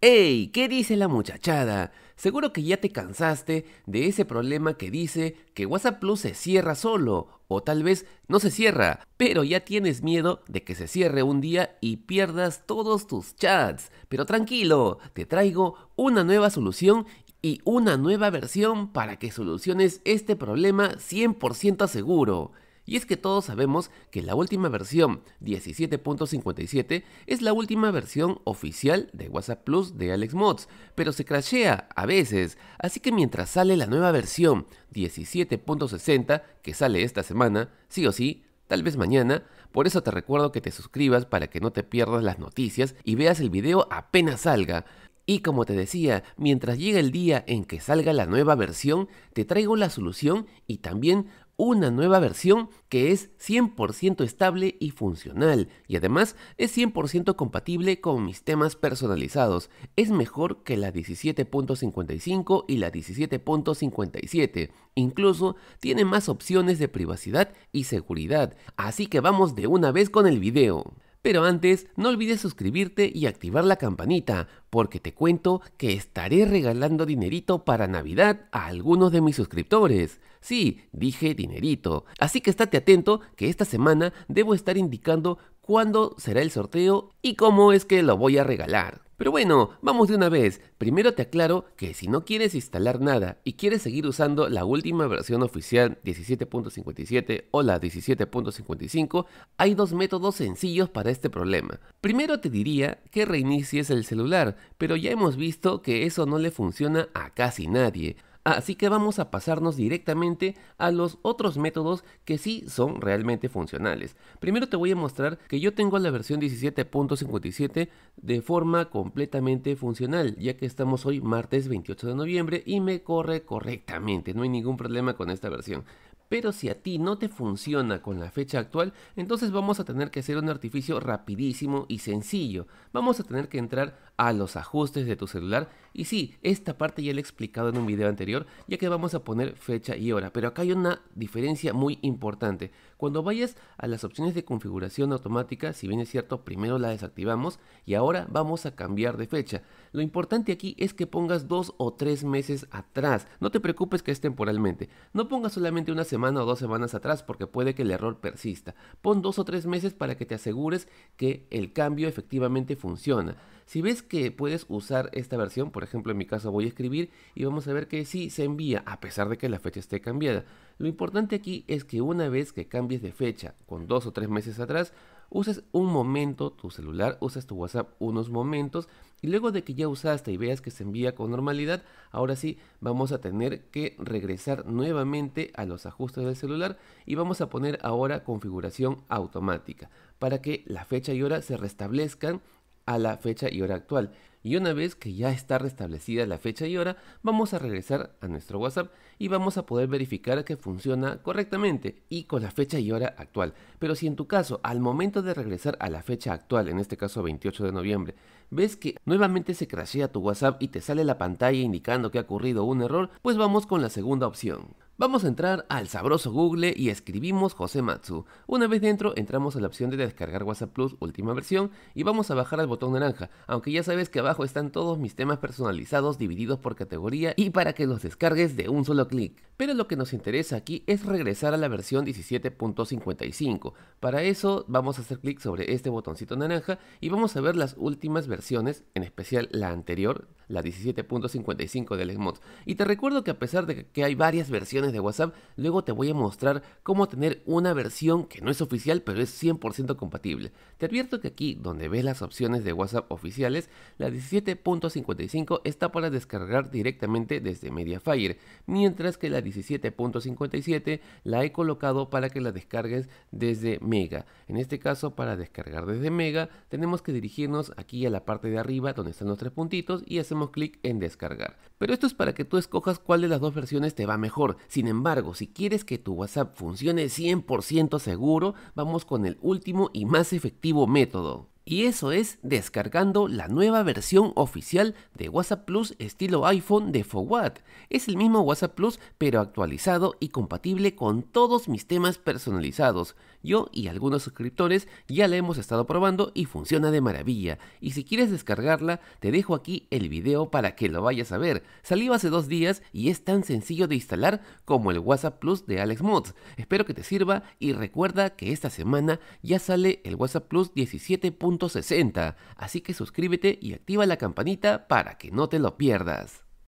¡Hey! ¿Qué dice la muchachada? Seguro que ya te cansaste de ese problema que dice que WhatsApp Plus se cierra solo, o tal vez no se cierra, pero ya tienes miedo de que se cierre un día y pierdas todos tus chats. Pero tranquilo, te traigo una nueva solución y una nueva versión para que soluciones este problema 100% seguro. Y es que todos sabemos que la última versión 17.57 es la última versión oficial de WhatsApp Plus de Alex Mods, pero se crashea a veces, así que mientras sale la nueva versión 17.60, que sale esta semana, sí o sí, tal vez mañana, por eso te recuerdo que te suscribas para que no te pierdas las noticias y veas el video apenas salga. Y como te decía, mientras llega el día en que salga la nueva versión, te traigo la solución y también una nueva versión que es 100% estable y funcional y además es 100% compatible con mis temas personalizados. Es mejor que la 17.55 y la 17.57. Incluso tiene más opciones de privacidad y seguridad. Así que vamos de una vez con el video. Pero antes, no olvides suscribirte y activar la campanita, porque te cuento que estaré regalando dinerito para Navidad a algunos de mis suscriptores. Sí, dije dinerito. Así que estate atento que esta semana debo estar indicando cuándo será el sorteo y cómo es que lo voy a regalar. Pero bueno, vamos de una vez. Primero te aclaro que si no quieres instalar nada y quieres seguir usando la última versión oficial 17.57 o la 17.55, hay dos métodos sencillos para este problema. Primero te diría que reinicies el celular, pero ya hemos visto que eso no le funciona a casi nadie. Así que vamos a pasarnos directamente a los otros métodos que sí son realmente funcionales. Primero te voy a mostrar que yo tengo la versión 17.57 de forma completamente funcional, ya que estamos hoy martes 28 de noviembre y me corre correctamente, no hay ningún problema con esta versión. Pero si a ti no te funciona con la fecha actual, entonces vamos a tener que hacer un artificio rapidísimo y sencillo. Vamos a tener que entrar a los ajustes de tu celular y sí, esta parte ya la he explicado en un video anterior, ya que vamos a poner fecha y hora, pero acá hay una diferencia muy importante. Cuando vayas a las opciones de configuración automática, si bien es cierto, primero la desactivamos y ahora vamos a cambiar de fecha. Lo importante aquí es que pongas dos o tres meses atrás, no te preocupes que es temporalmente. No pongas solamente una semana o dos semanas atrás porque puede que el error persista. Pon dos o tres meses para que te asegures que el cambio efectivamente funciona. Si ves que puedes usar esta versión, por ejemplo en mi caso voy a escribir y vamos a ver que sí se envía a pesar de que la fecha esté cambiada. Lo importante aquí es que una vez que cambies de fecha con dos o tres meses atrás, uses un momento tu celular, usas tu WhatsApp unos momentos y luego de que ya usaste y veas que se envía con normalidad, ahora sí vamos a tener que regresar nuevamente a los ajustes del celular y vamos a poner ahora configuración automática para que la fecha y hora se restablezcan a la fecha y hora actual. Y una vez que ya está restablecida la fecha y hora, vamos a regresar a nuestro WhatsApp y vamos a poder verificar que funciona correctamente y con la fecha y hora actual. Pero si en tu caso, al momento de regresar a la fecha actual, en este caso 28 de noviembre, ves que nuevamente se crashea tu WhatsApp y te sale la pantalla indicando que ha ocurrido un error, pues vamos con la segunda opción. Vamos a entrar al sabroso Google y escribimos José Matsu. Una vez dentro, entramos a la opción de descargar WhatsApp Plus última versión y vamos a bajar al botón naranja, aunque ya sabes que abajo están todos mis temas personalizados divididos por categoría y para que los descargues de un solo clic. Pero lo que nos interesa aquí es regresar a la versión 17.55. Para eso vamos a hacer clic sobre este botoncito naranja y vamos a ver las últimas versiones, en especial la anterior, la 17.55 de EMOD. Y te recuerdo que a pesar de que hay varias versiones de WhatsApp, luego te voy a mostrar cómo tener una versión que no es oficial pero es 100% compatible. Te advierto que aquí donde ves las opciones de WhatsApp oficiales, la 17.55 está para descargar directamente desde Mediafire, mientras que la 17.57 la he colocado para que la descargues desde Mega. En este caso para descargar desde Mega tenemos que dirigirnos aquí a la parte de arriba donde están los tres puntitos y hacemos clic en descargar. Pero esto es para que tú escojas cuál de las dos versiones te va mejor. Sin embargo, si quieres que tu WhatsApp funcione 100% seguro, vamos con el último y más efectivo método. Y eso es descargando la nueva versión oficial de WhatsApp Plus estilo iPhone de Fowat. Es el mismo WhatsApp Plus pero actualizado y compatible con todos mis temas personalizados. Yo y algunos suscriptores ya la hemos estado probando y funciona de maravilla. Y si quieres descargarla, te dejo aquí el video para que lo vayas a ver. Salió hace dos días y es tan sencillo de instalar como el WhatsApp Plus de Alex Mods. Espero que te sirva y recuerda que esta semana ya sale el WhatsApp Plus 17 así que suscríbete y activa la campanita para que no te lo pierdas.